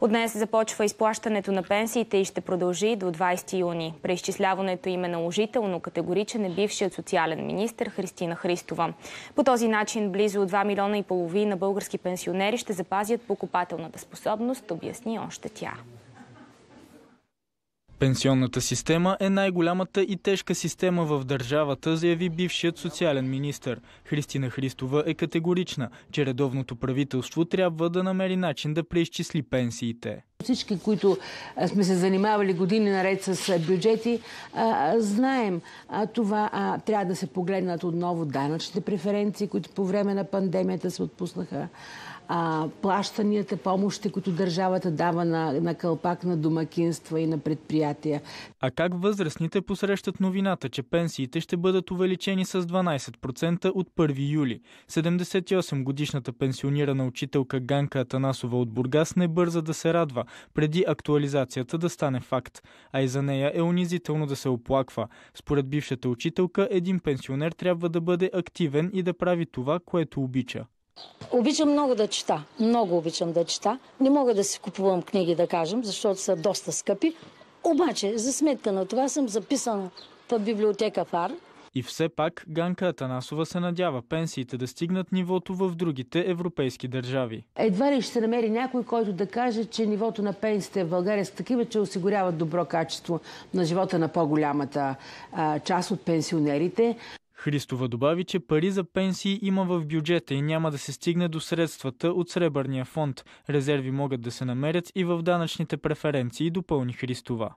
От днес започва изплащането на пенсиите и ще продължи до 20 юни. Преизчисляването им е наложително, категоричен е бившият социален министр Христина Христова. По този начин близо 2 милиона и половина български пенсионери ще запазят покупателната способност, обясни още тя. Пенсионната система е най-голямата и тежка система в държавата, заяви бившият социален министр. Христина Христова е категорична, че редовното правителство трябва да намери начин да преизчисли пенсиите всички, които сме се занимавали години наред с бюджети, знаем. Това трябва да се погледнат отново данъчните преференции, които по време на пандемията се отпуснаха а, плащанията, помощи, които държавата дава на, на кълпак на домакинства и на предприятия. А как възрастните посрещат новината, че пенсиите ще бъдат увеличени с 12% от 1 юли? 78-годишната пенсионирана учителка Ганка Атанасова от Бургас не бърза да се радва, преди актуализацията да стане факт. А и за нея е унизително да се оплаква. Според бившата учителка, един пенсионер трябва да бъде активен и да прави това, което обича. Обичам много да чета. Много обичам да чета. Не мога да си купувам книги, да кажем, защото са доста скъпи. Обаче, за сметка на това съм записана в библиотека ФАР – и все пак Ганка Атанасова се надява пенсиите да стигнат нивото в другите европейски държави. Едва ли ще се намери някой, който да каже, че нивото на пенсиите в България са такива, че осигуряват добро качество на живота на по-голямата част от пенсионерите. Христова добави, че пари за пенсии има в бюджета и няма да се стигне до средствата от Сребърния фонд. Резерви могат да се намерят и в данъчните преференции, допълни Христова.